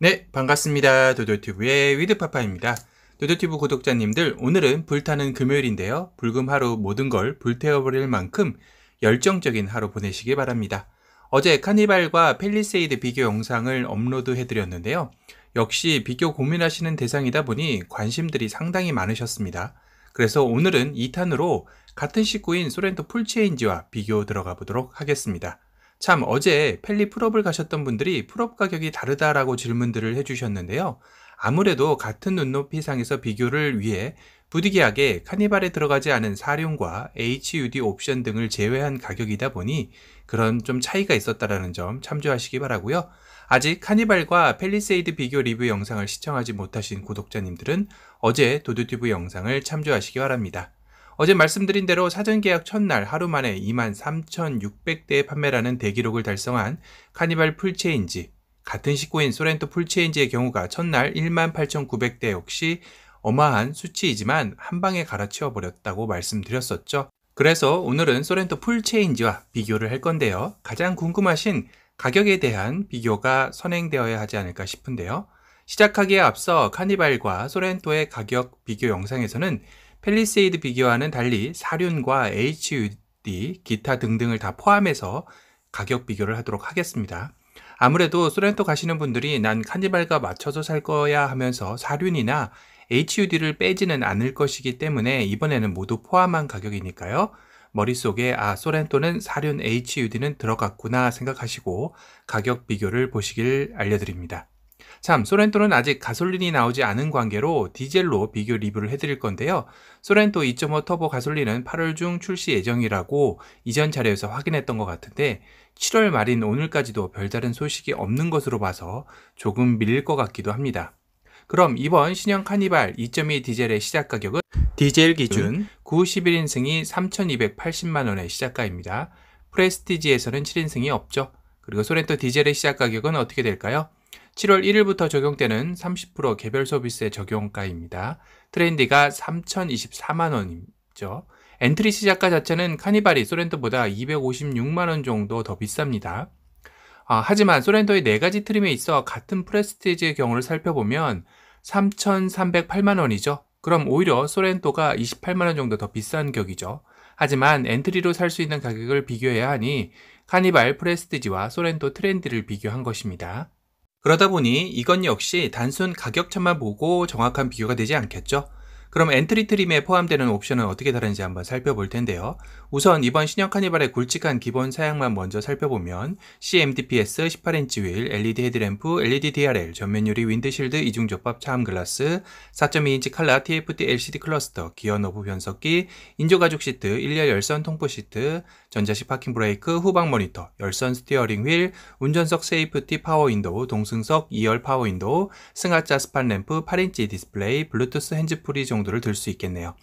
네, 반갑습니다. 도도튜브의 위드파파입니다. 도도튜브 구독자님들, 오늘은 불타는 금요일인데요. 불금 하루 모든 걸 불태워버릴 만큼 열정적인 하루 보내시기 바랍니다. 어제 카니발과 펠리세이드 비교 영상을 업로드 해드렸는데요. 역시 비교 고민하시는 대상이다 보니 관심들이 상당히 많으셨습니다. 그래서 오늘은 2탄으로 같은 식구인 소렌토 풀체인지와 비교 들어가 보도록 하겠습니다. 참 어제 펠리 풀업을 가셨던 분들이 풀업 가격이 다르다라고 질문들을 해주셨는데요. 아무래도 같은 눈높이상에서 비교를 위해 부득이하게 카니발에 들어가지 않은 사륜과 HUD 옵션 등을 제외한 가격이다 보니 그런 좀 차이가 있었다라는 점 참조하시기 바라고요. 아직 카니발과 펠리세이드 비교 리뷰 영상을 시청하지 못하신 구독자님들은 어제 도드튜브 영상을 참조하시기 바랍니다. 어제 말씀드린 대로 사전 계약 첫날 하루 만에 23,600대의 판매라는 대기록을 달성한 카니발 풀체인지, 같은 식구인 소렌토 풀체인지의 경우가 첫날 18,900대 역시 어마한 수치이지만 한 방에 갈아치워 버렸다고 말씀드렸었죠. 그래서 오늘은 소렌토 풀체인지와 비교를 할 건데요. 가장 궁금하신 가격에 대한 비교가 선행되어야 하지 않을까 싶은데요. 시작하기에 앞서 카니발과 소렌토의 가격 비교 영상에서는 펠리세이드 비교와는 달리 사륜과 HUD, 기타 등등을 다 포함해서 가격 비교를 하도록 하겠습니다. 아무래도 소렌토 가시는 분들이 난 카니발과 맞춰서 살 거야 하면서 사륜이나 HUD를 빼지는 않을 것이기 때문에 이번에는 모두 포함한 가격이니까요. 머릿속에 아 소렌토는 사륜 HUD는 들어갔구나 생각하시고 가격 비교를 보시길 알려드립니다. 참, 소렌토는 아직 가솔린이 나오지 않은 관계로 디젤로 비교 리뷰를 해드릴 건데요. 소렌토 2.5 터보 가솔린은 8월 중 출시 예정이라고 이전 자료에서 확인했던 것 같은데 7월 말인 오늘까지도 별다른 소식이 없는 것으로 봐서 조금 밀릴 것 같기도 합니다. 그럼 이번 신형 카니발 2.2 디젤의 시작 가격은 디젤 네. 기준 91인승이 3,280만원의 시작가입니다. 프레스티지에서는 7인승이 없죠. 그리고 소렌토 디젤의 시작 가격은 어떻게 될까요? 7월 1일부터 적용되는 30% 개별 서비스의 적용가입니다. 트렌디가 3,024만원이죠. 엔트리 시작가 자체는 카니발이 소렌토보다 256만원 정도 더 비쌉니다. 아, 하지만 소렌토의 4 가지 트림에 있어 같은 프레스티지의 경우를 살펴보면 3,308만원이죠. 그럼 오히려 소렌토가 28만원 정도 더 비싼 격이죠. 하지만 엔트리로 살 수 있는 가격을 비교해야 하니 카니발 프레스티지와 소렌토 트렌디를 비교한 것입니다. 그러다 보니 이건 역시 단순 가격차만 보고 정확한 비교가 되지 않겠죠. 그럼 엔트리 트림에 포함되는 옵션은 어떻게 다른지 한번 살펴볼 텐데요. 우선 이번 신형 카니발의 굵직한 기본 사양만 먼저 살펴보면 CMDPS 18인치 휠, LED 헤드램프, LED DRL, 전면 유리 윈드실드, 이중접합 차음 글라스, 4.2인치 칼라 TFT LCD 클러스터, 기어 노브 변속기, 인조가죽 시트, 1열 열선 통포 시트, 전자식 파킹 브레이크, 후방 모니터, 열선 스티어링 휠, 운전석 세이프티 파워 윈도우 동승석 2열 파워 윈도우 승하차 스판 램프, 8인치 디스플레이, 블루투스 핸즈프리 종 정도를 들수 있겠네요.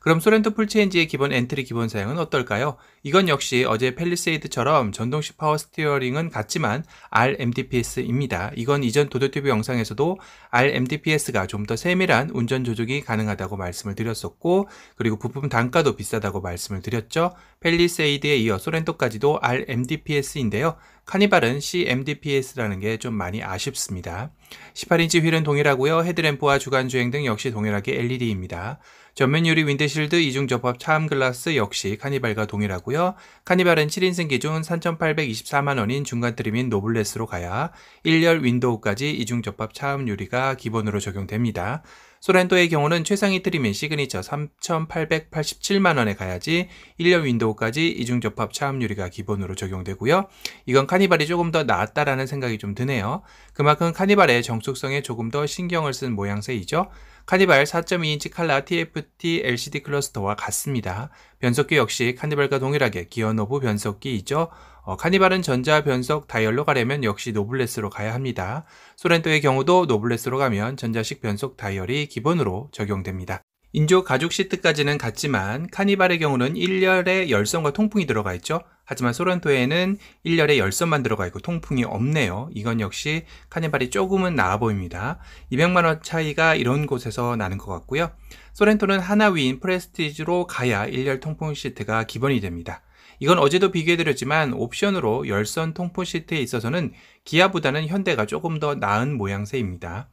그럼 소렌토 풀체인지의 기본 엔트리 기본 사양은 어떨까요? 이건 역시 어제 펠리세이드처럼 전동식 파워 스티어링은 같지만 RMDPS입니다. 이건 이전 도도튜브 영상에서도 RMDPS가 좀 더 세밀한 운전 조종이 가능하다고 말씀을 드렸었고 그리고 부품 단가도 비싸다고 말씀을 드렸죠. 펠리세이드에 이어 소렌토까지도 RMDPS인데요. 카니발은 CMDPS라는 게 좀 많이 아쉽습니다. 18인치 휠은 동일하고요. 헤드램프와 주간 주행 등 역시 동일하게 LED입니다. 전면 유리 윈드실드 이중 접합 차암 글라스 역시 카니발과 동일하고요. 카니발은 7인승 기준 3,824만 원인 중간 트림인 노블레스로 가야 1열 윈도우까지 이중 접합 차암 유리가 기본으로 적용됩니다. 소렌토의 경우는 최상위 트림인 시그니처 3,887만원에 가야지 1년 윈도우까지 이중접합 차압유리가 기본으로 적용되고요. 이건 카니발이 조금 더 나았다라는 생각이 좀 드네요. 그만큼 카니발의 정숙성에 조금 더 신경을 쓴 모양새이죠. 카니발 4.2인치 칼라 TFT LCD 클러스터와 같습니다. 변속기 역시 카니발과 동일하게 기어노브 변속기이죠. 어, 카니발은 전자 변속 다이얼로 가려면 역시 노블레스로 가야 합니다. 소렌토의 경우도 노블레스로 가면 전자식 변속 다이얼이 기본으로 적용됩니다. 인조 가죽 시트까지는 같지만 카니발의 경우는 1열에 열선과 통풍이 들어가 있죠. 하지만 소렌토에는 1열에 열선만 들어가 있고 통풍이 없네요. 이건 역시 카니발이 조금은 나아 보입니다. 200만원 차이가 이런 곳에서 나는 것 같고요. 소렌토는 하나 위인 프레스티지로 가야 1열 통풍 시트가 기본이 됩니다. 이건 어제도 비교해드렸지만 옵션으로 열선 통풍 시트에 있어서는 기아보다는 현대가 조금 더 나은 모양새입니다.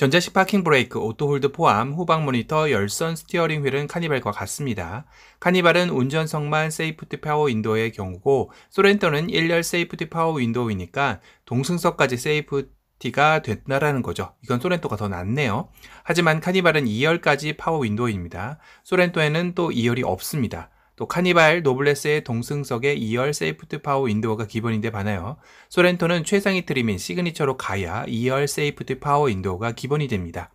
전자식 파킹 브레이크, 오토홀드 포함, 후방 모니터, 열선 스티어링 휠은 카니발과 같습니다. 카니발은 운전석만 세이프티 파워 윈도우의 경우고 소렌토는 1열 세이프티 파워 윈도우이니까 동승석까지 세이프 티가 됐나라는 거죠. 이건 소렌토가 더 낫네요. 하지만 카니발은 2열까지 파워 윈도우입니다. 소렌토에는 또 2열이 없습니다. 또 카니발, 노블레스의 동승석의 2열 세이프트 파워 인도어가 기본인데 반하여 소렌토는 최상위 트림인 시그니처로 가야 2열 세이프트 파워 인도어가 기본이 됩니다.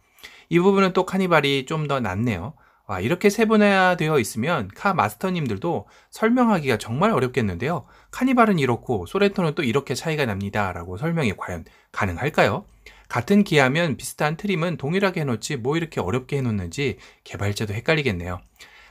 이 부분은 또 카니발이 좀 더 낫네요. 와, 이렇게 세분화되어 있으면 카 마스터님들도 설명하기가 정말 어렵겠는데요. 카니발은 이렇고 소렌토는 또 이렇게 차이가 납니다. 라고 설명이 과연 가능할까요? 같은 기하면 비슷한 트림은 동일하게 해놓지 뭐 이렇게 어렵게 해놓는지 개발자도 헷갈리겠네요.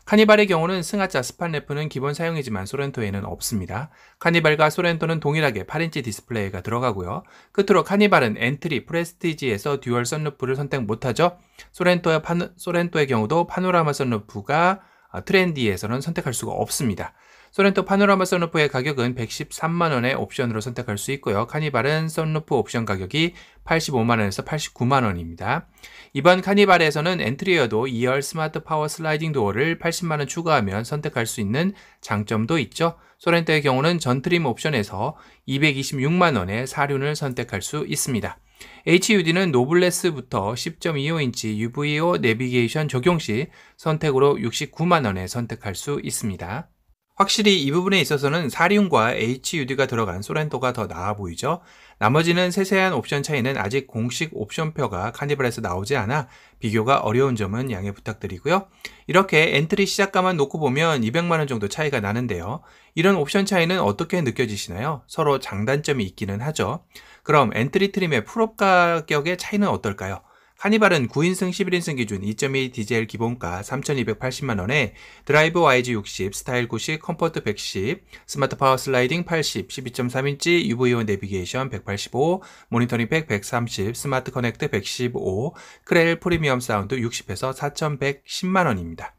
카니발의 경우는 승하차 스판레프는 기본 사용이지만 소렌토에는 없습니다. 카니발과 소렌토는 동일하게 8인치 디스플레이가 들어가고요. 끝으로 카니발은 엔트리 프레스티지에서 듀얼 선루프를 선택 못하죠. 소렌토의, 파노, 소렌토의 경우도 파노라마 선루프가 아, 트렌디에서는 선택할 수가 없습니다. 소렌토 파노라마 선루프의 가격은 113만원의 옵션으로 선택할 수 있고요. 카니발은 선루프 옵션 가격이 85만원에서 89만원입니다. 이번 카니발에서는 엔트리어도 2열 스마트 파워 슬라이딩 도어를 80만원 추가하면 선택할 수 있는 장점도 있죠. 소렌토의 경우는 전트림 옵션에서 226만원의 사륜을 선택할 수 있습니다. HUD는 노블레스부터 10.25인치 UVO 내비게이션 적용 시 선택으로 69만원에 선택할 수 있습니다. 확실히 이 부분에 있어서는 사륜과 HUD가 들어간 소렌토가 더 나아 보이죠. 나머지는 세세한 옵션 차이는 아직 공식 옵션표가 카니발에서 나오지 않아 비교가 어려운 점은 양해 부탁드리고요. 이렇게 엔트리 시작가만 놓고 보면 200만원 정도 차이가 나는데요. 이런 옵션 차이는 어떻게 느껴지시나요? 서로 장단점이 있기는 하죠. 그럼 엔트리 트림의 풀업 가격의 차이는 어떨까요? 카니발은 9인승 11인승 기준 2.2 디젤 기본가 3,280만원에 드라이브 YG60, 스타일 90, 컴포트 110, 스마트 파워 슬라이딩 80, 12.3인치 UVO 내비게이션 185, 모니터링 팩 130, 스마트 커넥트 115, 크레일 프리미엄 사운드 60에서 4,110만원입니다.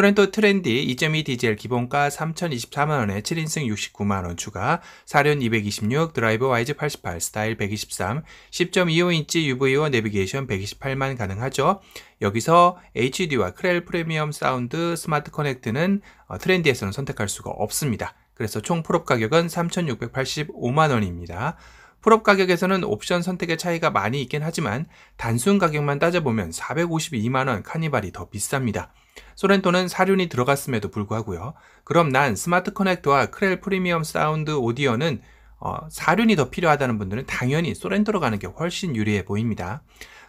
또는 또 트렌디 2.2 디젤 기본가 3,024만원에 7인승 69만원 추가, 사륜 226, 드라이브 y 이 88, 스타일 123, 10.25인치 UV와 내비게이션 128만 가능하죠. 여기서 HD와 크렐 프리미엄 사운드 스마트 커넥트는 어, 트렌디에서는 선택할 수가 없습니다. 그래서 총 풀업 가격은 3,685만원입니다. 풀업 가격에서는 옵션 선택의 차이가 많이 있긴 하지만 단순 가격만 따져보면 452만원 카니발이 더 비쌉니다. 소렌토는 사륜이 들어갔음에도 불구하고요. 그럼 난 스마트 커넥터와 크렐 프리미엄 사운드 오디오는 어, 사륜이 더 필요하다는 분들은 당연히 소렌토로 가는 게 훨씬 유리해 보입니다.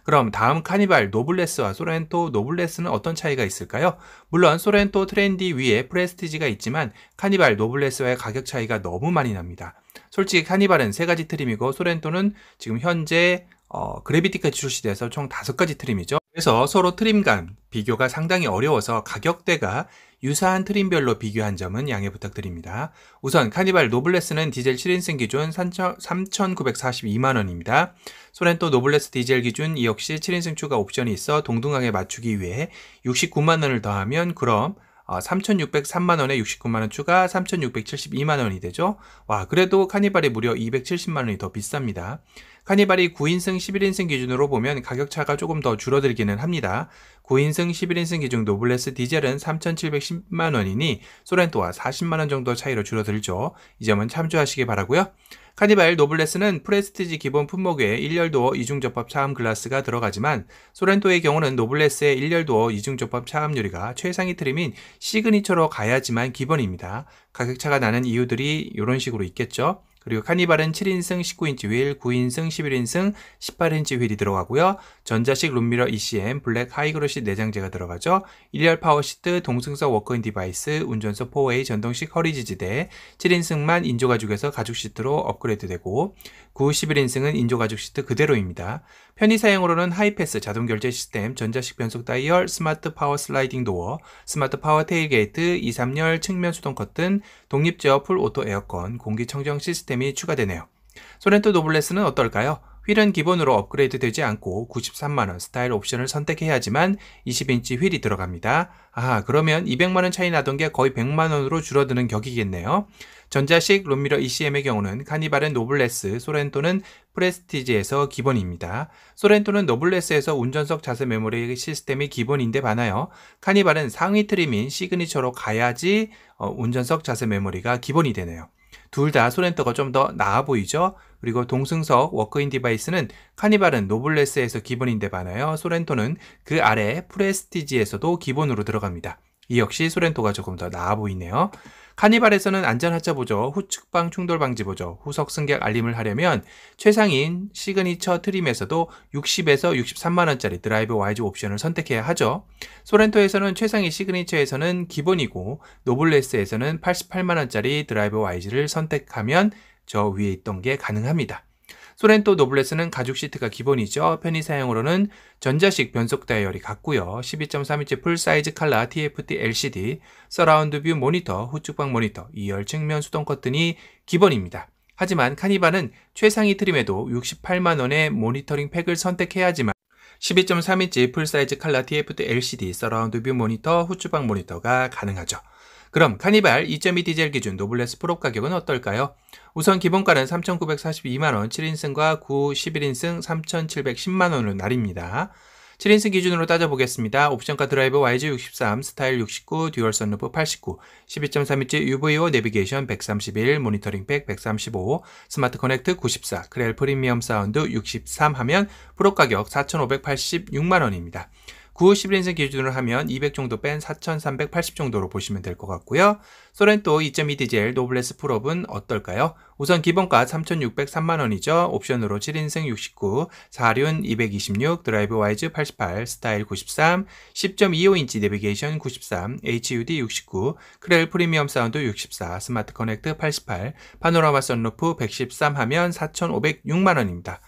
그럼 다음 카니발 노블레스와 소렌토 노블레스는 어떤 차이가 있을까요? 물론 소렌토 트렌디 위에 프레스티지가 있지만 카니발 노블레스와의 가격 차이가 너무 많이 납니다. 솔직히 카니발은 세 가지 트림이고 소렌토는 지금 현재 어, 그래비티까지 출시돼서 총 다섯 가지 트림이죠. 그래서 서로 트림감 비교가 상당히 어려워서 가격대가 유사한 트림별로 비교한 점은 양해 부탁드립니다. 우선 카니발 노블레스는 디젤 7인승 기준 3,942만원입니다. 소렌토 노블레스 디젤 기준 이 역시 7인승 추가 옵션이 있어 동등하게 맞추기 위해 69만원을 더하면 그럼 3,603만 아, 원에 69만 원 추가 3,672만 원이 되죠. 와, 그래도 카니발이 무려 270만 원이 더 비쌉니다. 카니발이 9인승 11인승 기준으로 보면 가격차가 조금 더 줄어들기는 합니다. 9인승 11인승 기준 노블레스 디젤은 3,710만 원이니 소렌토와 40만 원 정도 차이로 줄어들죠. 이 점은 참조하시기 바라고요. 카니발 노블레스는 프레스티지 기본 품목 외에 1열도어 이중접합 차함 글라스가 들어가지만 소렌토의 경우는 노블레스의 1열도어 이중접합 차함 유리가 최상위 트림인 시그니처로 가야지만 기본입니다. 가격차가 나는 이유들이 이런 식으로 있겠죠. 그리고 카니발은 7인승 19인치 휠, 9인승 11인승 18인치 휠이 들어가고요. 전자식 룸미러 ECM, 블랙 하이그로시 내장재가 들어가죠. 1열 파워시트, 동승석 워크인 디바이스, 운전석 4 a 전동식 허리 지지대, 7인승만 인조가죽에서 가죽 시트로 업그레이드되고 9, 11인승은 인조가죽 시트 그대로입니다. 편의 사용으로는 하이패스 자동 결제 시스템, 전자식 변속 다이얼, 스마트 파워 슬라이딩 도어, 스마트 파워 테일게이트, 2, 3열 측면 수동 커튼, 독립 제어 풀 오토 에어컨, 공기청정 시스템 시스템이 추가되네요. 소렌토 노블레스는 어떨까요? 휠은 기본으로 업그레이드 되지 않고 93만원 스타일 옵션을 선택해야지만 20인치 휠이 들어갑니다. 아 그러면 200만원 차이 나던 게 거의 100만원으로 줄어드는 격이겠네요. 전자식 룸미러 ECM의 경우는 카니발은 노블레스, 소렌토는 프레스티지에서 기본입니다. 소렌토는 노블레스에서 운전석 자세 메모리 시스템이 기본인데 반하여 카니발은 상위 트림인 시그니처로 가야지 어, 운전석 자세 메모리가 기본이 되네요. 둘다 소렌토가 좀 더 나아 보이죠? 그리고 동승석 워크인 디바이스는 카니발은 노블레스에서 기본인데 반하여 소렌토는 그 아래 프레스티지에서도 기본으로 들어갑니다. 이 역시 소렌토가 조금 더 나아 보이네요. 카니발에서는 안전하차 보조, 후측방 충돌 방지 보조, 후석 승객 알림을 하려면 최상인 시그니처 트림에서도 60에서 63만원짜리 드라이브 와이즈 옵션을 선택해야 하죠. 소렌토에서는 최상위 시그니처에서는 기본이고 노블레스에서는 88만원짜리 드라이브 와이즈를 선택하면 저 위에 있던 게 가능합니다. 소렌토 노블레스는 가죽 시트가 기본이죠. 편의 사용으로는 전자식 변속 다이얼이 같고요. 12.3인치 풀사이즈 칼라 TFT LCD, 서라운드 뷰 모니터, 후측방 모니터, 2열 측면 수동 커튼이 기본입니다. 하지만 카니발은 최상위 트림에도 68만원의 모니터링 팩을 선택해야지만 12.3인치 풀사이즈 칼라 TFT LCD 서라운드 뷰 모니터, 후측방 모니터가 가능하죠. 그럼 카니발 2.2 디젤 기준 노블레스 프로 가격은 어떨까요? 우선 기본가는 3,942만원, 7인승과 9, 11인승 3,710만원으로 날입니다. 7인승 기준으로 따져보겠습니다. 옵션카 드라이브 YG63, 스타일 69, 듀얼 선루프 89, 12.3인치 UVO 내비게이션 131, 모니터링 팩 135, 스마트 커넥트 94, 크렐 프리미엄 사운드 63 하면 프로 가격 4,586만원입니다. 9월 1 0인승 기준으로 하면 200 정도 뺀 4,380 정도로 보시면 될 것 같고요. 소렌토 2 2 디젤 노블레스 풀업은 어떨까요? 우선 기본가 3,603만원이죠. 옵션으로 7인승 69, 4륜 226, 드라이브 와이즈 88, 스타일 93, 10.25인치 내비게이션 93, HUD 69, 크렐 프리미엄 사운드 64, 스마트 커넥트 88, 파노라마 선루프 113 하면 4,506만원입니다.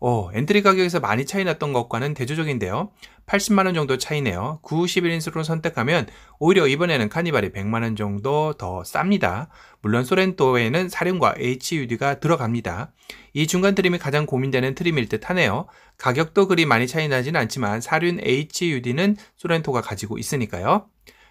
오, 어, 엔트리 가격에서 많이 차이 났던 것과는 대조적인데요. 80만 원 정도 차이네요. 9 1인승로 선택하면 오히려 이번에는 카니발이 100만 원 정도 더 쌉니다. 물론 소렌토에는 사륜과 HUD가 들어갑니다. 이 중간 트림이 가장 고민되는 트림일 듯 하네요. 가격도 그리 많이 차이 나진 않지만 사륜 HUD는 소렌토가 가지고 있으니까요.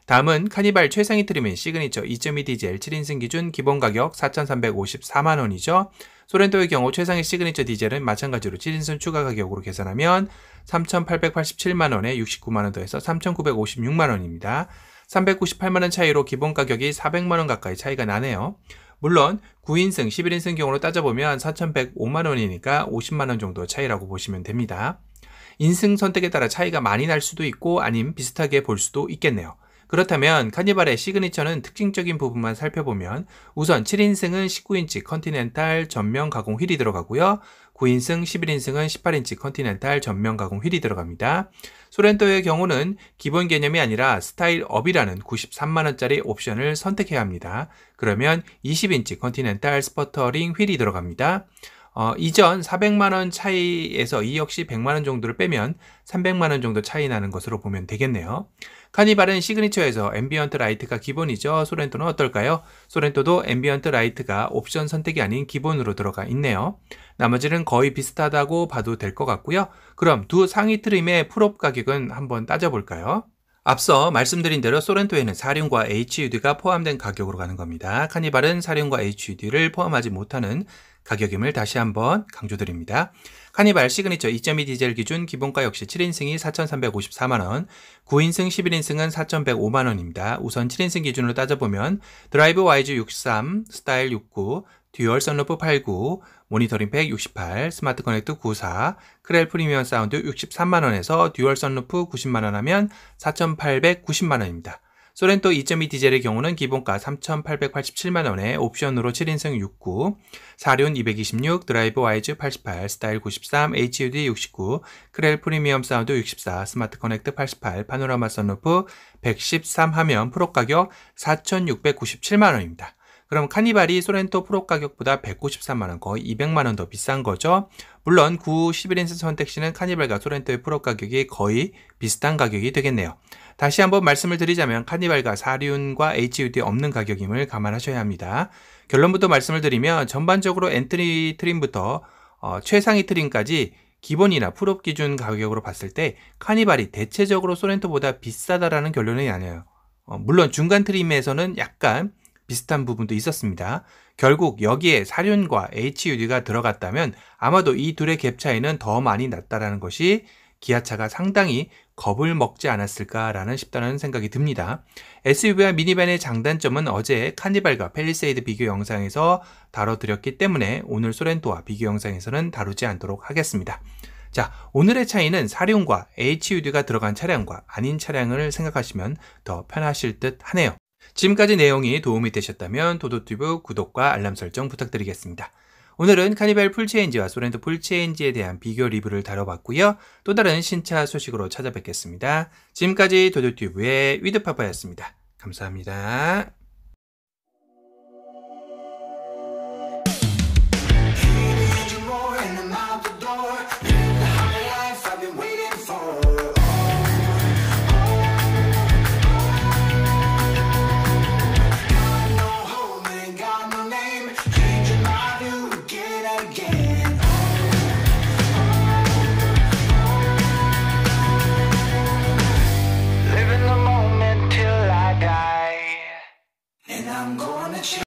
다음은 카니발 최상위 트림인 시그니처 2.2 디젤 7인승 기준 기본 가격 4,354만 원이죠. 소렌토의 경우 최상의 시그니처 디젤은 마찬가지로 7인승 추가 가격으로 계산하면 3,887만원에 69만원 더해서 3,956만원입니다. 398만원 차이로 기본 가격이 400만원 가까이 차이가 나네요. 물론 9인승, 11인승 경우로 따져보면 4,105만원이니까 50만원 정도 차이라고 보시면 됩니다. 인승 선택에 따라 차이가 많이 날 수도 있고 아님 비슷하게 볼 수도 있겠네요. 그렇다면 카니발의 시그니처는 특징적인 부분만 살펴보면 우선 7인승은 19인치 컨티넨탈 전면 가공 휠이 들어가고요. 9인승, 11인승은 18인치 컨티넨탈 전면 가공 휠이 들어갑니다. 소렌토의 경우는 기본 개념이 아니라 스타일업이라는 93만원짜리 옵션을 선택해야 합니다. 그러면 20인치 컨티넨탈 스퍼터링 휠이 들어갑니다. 어, 이전 400만원 차이에서 이 역시 100만원 정도를 빼면 300만원 정도 차이 나는 것으로 보면 되겠네요. 카니발은 시그니처에서 앰비언트 라이트가 기본이죠. 소렌토는 어떨까요? 소렌토도 앰비언트 라이트가 옵션 선택이 아닌 기본으로 들어가 있네요. 나머지는 거의 비슷하다고 봐도 될 것 같고요. 그럼 두 상위 트림의 풀옵 가격은 한번 따져볼까요? 앞서 말씀드린 대로 소렌토에는 사륜과 HUD가 포함된 가격으로 가는 겁니다. 카니발은 사륜과 HUD를 포함하지 못하는 가격임을 다시 한번 강조드립니다. 카니발 시그니처 2.2 디젤 기준 기본가 역시 7인승이 4,354만원, 9인승 11인승은 4,105만원입니다. 우선 7인승 기준으로 따져보면 드라이브 YG63, 스타일 69, 듀얼 선루프 89, 모니터링 팩 68, 스마트 커넥트 94, 크렐 프리미엄 사운드 63만원에서 듀얼 선루프 90만원 하면 4,890만원입니다. 소렌토 2.2 디젤의 경우는 기본가 3,887만원에 옵션으로 7인승 69, 사륜 226, 드라이브 와이즈 88, 스타일 93, HUD 69, 크렐 프리미엄 사운드 64, 스마트 커넥트 88, 파노라마 선루프 113화면 프로 가격 4,697만원입니다. 그럼 카니발이 소렌토 프로 가격보다 193만원 거의 200만원 더 비싼 거죠. 물론 9, 11인승 선택 시는 카니발과 소렌토의 프로 가격이 거의 비슷한 가격이 되겠네요. 다시 한번 말씀을 드리자면 카니발과 사륜과 HUD 없는 가격임을 감안하셔야 합니다. 결론부터 말씀을 드리면 전반적으로 엔트리 트림부터 어, 최상위 트림까지 기본이나 풀업 기준 가격으로 봤을 때 카니발이 대체적으로 소렌토보다 비싸다라는 결론이 아니에요. 어, 물론 중간 트림에서는 약간 비슷한 부분도 있었습니다. 결국 여기에 사륜과 HUD가 들어갔다면 아마도 이 둘의 갭 차이는 더 많이 났다라는 것이 기아차가 상당히 겁을 먹지 않았을까라는 싶다는 생각이 듭니다. SUV와 미니밴의 장단점은 어제 카니발과 펠리세이드 비교 영상에서 다뤄드렸기 때문에 오늘 소렌토와 비교 영상에서는 다루지 않도록 하겠습니다. 자, 오늘의 차이는 사륜과 HUD가 들어간 차량과 아닌 차량을 생각하시면 더 편하실 듯 하네요. 지금까지 내용이 도움이 되셨다면 도도튜브 구독과 알람 설정 부탁드리겠습니다. 오늘은 카니발 풀체인지와 소렌토 풀체인지에 대한 비교 리뷰를 다뤄봤고요. 또 다른 신차 소식으로 찾아뵙겠습니다. 지금까지 도도튜브의 위드파파였습니다. 감사합니다.